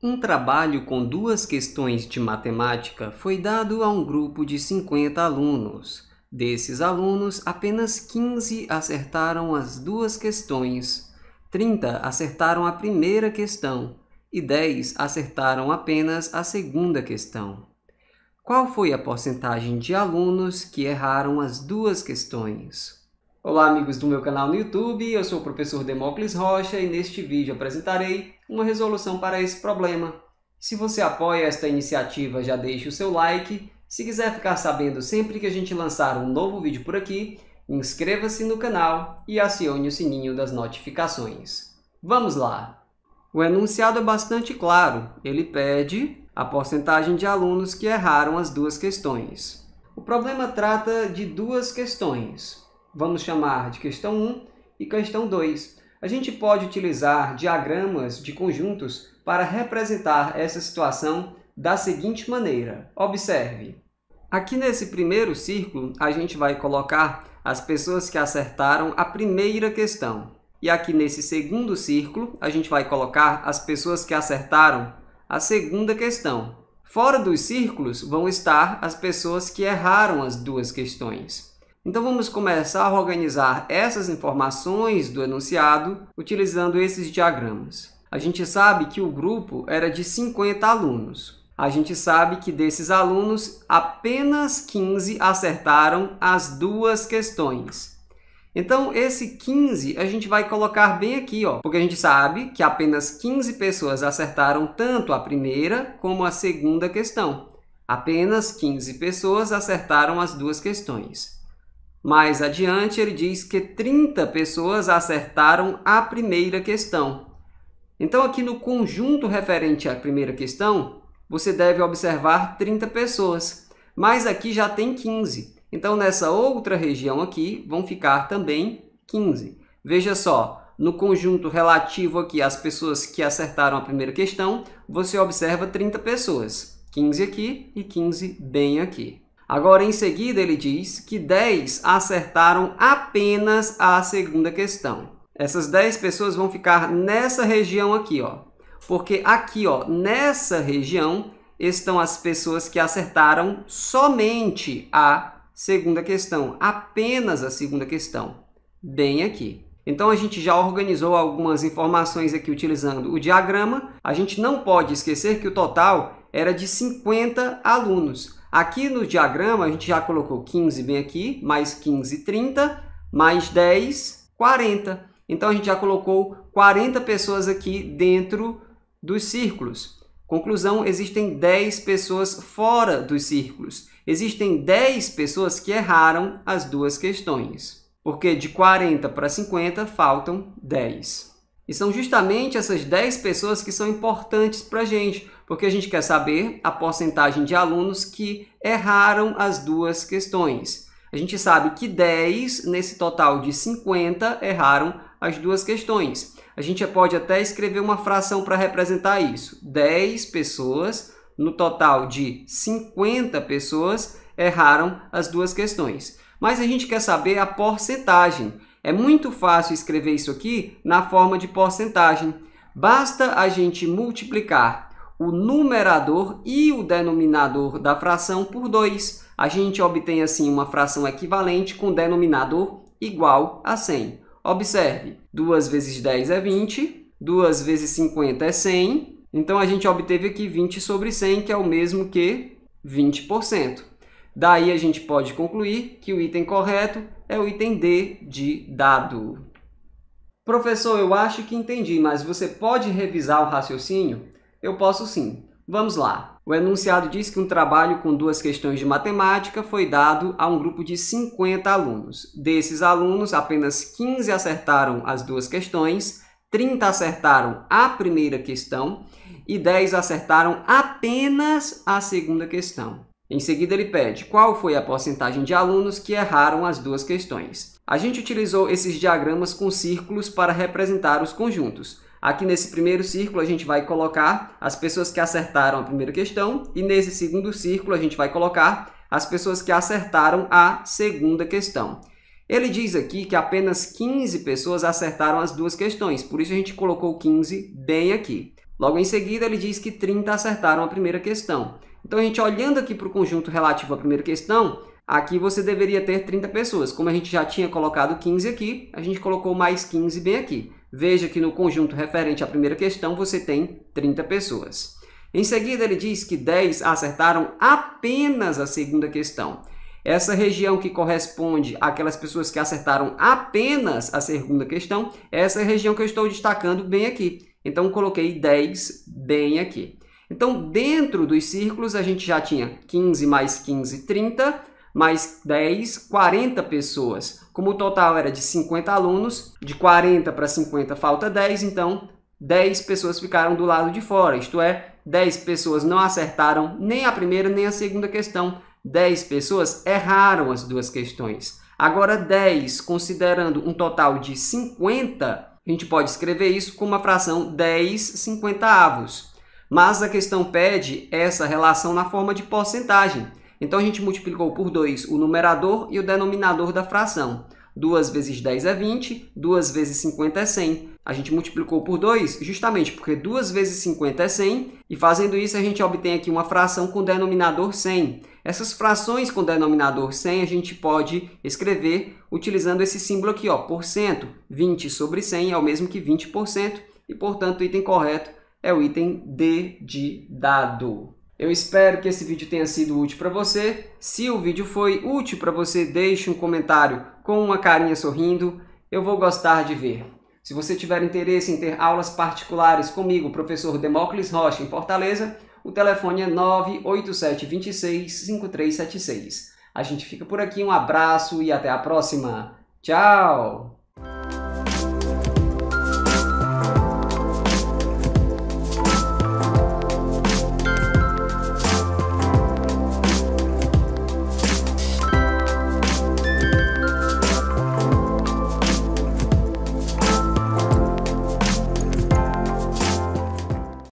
Um trabalho com duas questões de matemática foi dado a um grupo de 50 alunos. Desses alunos, apenas 15 acertaram as duas questões, 30 acertaram a primeira questão e 10 acertaram apenas a segunda questão. Qual foi a porcentagem de alunos que erraram as duas questões? Olá amigos do meu canal no YouTube, eu sou o professor Demócles Rocha e neste vídeo apresentarei uma resolução para esse problema. Se você apoia esta iniciativa, já deixe o seu like. Se quiser ficar sabendo sempre que a gente lançar um novo vídeo por aqui, inscreva-se no canal e acione o sininho das notificações. Vamos lá! O enunciado é bastante claro. Ele pede a porcentagem de alunos que erraram as duas questões. O problema trata de duas questões vamos chamar de questão 1 e questão 2. A gente pode utilizar diagramas de conjuntos para representar essa situação da seguinte maneira. Observe. Aqui nesse primeiro círculo, a gente vai colocar as pessoas que acertaram a primeira questão. E aqui nesse segundo círculo, a gente vai colocar as pessoas que acertaram a segunda questão. Fora dos círculos vão estar as pessoas que erraram as duas questões. Então vamos começar a organizar essas informações do enunciado utilizando esses diagramas. A gente sabe que o grupo era de 50 alunos. A gente sabe que desses alunos, apenas 15 acertaram as duas questões. Então, esse 15 a gente vai colocar bem aqui, ó, porque a gente sabe que apenas 15 pessoas acertaram tanto a primeira como a segunda questão. Apenas 15 pessoas acertaram as duas questões. Mais adiante, ele diz que 30 pessoas acertaram a primeira questão. Então, aqui no conjunto referente à primeira questão, você deve observar 30 pessoas, mas aqui já tem 15. Então, nessa outra região aqui, vão ficar também 15. Veja só, no conjunto relativo aqui às pessoas que acertaram a primeira questão, você observa 30 pessoas. 15 aqui e 15 bem aqui. Agora, em seguida, ele diz que 10 acertaram apenas a segunda questão. Essas 10 pessoas vão ficar nessa região aqui, ó. Porque aqui, ó, nessa região, estão as pessoas que acertaram somente a segunda questão. Apenas a segunda questão. Bem aqui. Então, a gente já organizou algumas informações aqui utilizando o diagrama. A gente não pode esquecer que o total era de 50 alunos. Aqui no diagrama, a gente já colocou 15 bem aqui, mais 15, 30, mais 10, 40. Então, a gente já colocou 40 pessoas aqui dentro dos círculos. Conclusão, existem 10 pessoas fora dos círculos. Existem 10 pessoas que erraram as duas questões, porque de 40 para 50 faltam 10. E são justamente essas 10 pessoas que são importantes para a gente, porque a gente quer saber a porcentagem de alunos que erraram as duas questões. A gente sabe que 10 nesse total de 50 erraram as duas questões. A gente pode até escrever uma fração para representar isso. 10 pessoas, no total de 50 pessoas, erraram as duas questões. Mas a gente quer saber a porcentagem. É muito fácil escrever isso aqui na forma de porcentagem. Basta a gente multiplicar o numerador e o denominador da fração por 2. A gente obtém assim uma fração equivalente com denominador igual a 100. Observe, 2 vezes 10 é 20, 2 vezes 50 é 100. Então, a gente obteve aqui 20 sobre 100, que é o mesmo que 20%. Daí a gente pode concluir que o item correto é o item D de dado. Professor, eu acho que entendi, mas você pode revisar o raciocínio? Eu posso sim. Vamos lá. O enunciado diz que um trabalho com duas questões de matemática foi dado a um grupo de 50 alunos. Desses alunos, apenas 15 acertaram as duas questões, 30 acertaram a primeira questão e 10 acertaram apenas a segunda questão. Em seguida, ele pede qual foi a porcentagem de alunos que erraram as duas questões. A gente utilizou esses diagramas com círculos para representar os conjuntos. Aqui nesse primeiro círculo, a gente vai colocar as pessoas que acertaram a primeira questão, e nesse segundo círculo, a gente vai colocar as pessoas que acertaram a segunda questão. Ele diz aqui que apenas 15 pessoas acertaram as duas questões, por isso a gente colocou 15 bem aqui. Logo em seguida, ele diz que 30 acertaram a primeira questão. Então, a gente olhando aqui para o conjunto relativo à primeira questão, aqui você deveria ter 30 pessoas. Como a gente já tinha colocado 15 aqui, a gente colocou mais 15 bem aqui. Veja que no conjunto referente à primeira questão, você tem 30 pessoas. Em seguida, ele diz que 10 acertaram apenas a segunda questão. Essa região que corresponde àquelas pessoas que acertaram apenas a segunda questão, essa é a região que eu estou destacando bem aqui. Então, coloquei 10 bem aqui. Então, dentro dos círculos, a gente já tinha 15 mais 15, 30, mais 10, 40 pessoas. Como o total era de 50 alunos, de 40 para 50 falta 10, então 10 pessoas ficaram do lado de fora, isto é, 10 pessoas não acertaram nem a primeira nem a segunda questão. 10 pessoas erraram as duas questões. Agora, 10, considerando um total de 50, a gente pode escrever isso com uma fração 10 50 avos. Mas a questão pede essa relação na forma de porcentagem. Então a gente multiplicou por 2 o numerador e o denominador da fração. 2 vezes 10 é 20, 2 vezes 50 é 100. A gente multiplicou por 2 justamente porque 2 vezes 50 é 100 e fazendo isso a gente obtém aqui uma fração com denominador 100. Essas frações com denominador 100 a gente pode escrever utilizando esse símbolo aqui, ó, por 20 sobre 100 é o mesmo que 20%, e portanto o item correto é o item D de dado. Eu espero que esse vídeo tenha sido útil para você. Se o vídeo foi útil para você, deixe um comentário com uma carinha sorrindo. Eu vou gostar de ver. Se você tiver interesse em ter aulas particulares comigo, professor Demócles Rocha, em Fortaleza, o telefone é 987265376. A gente fica por aqui, um abraço e até a próxima. Tchau!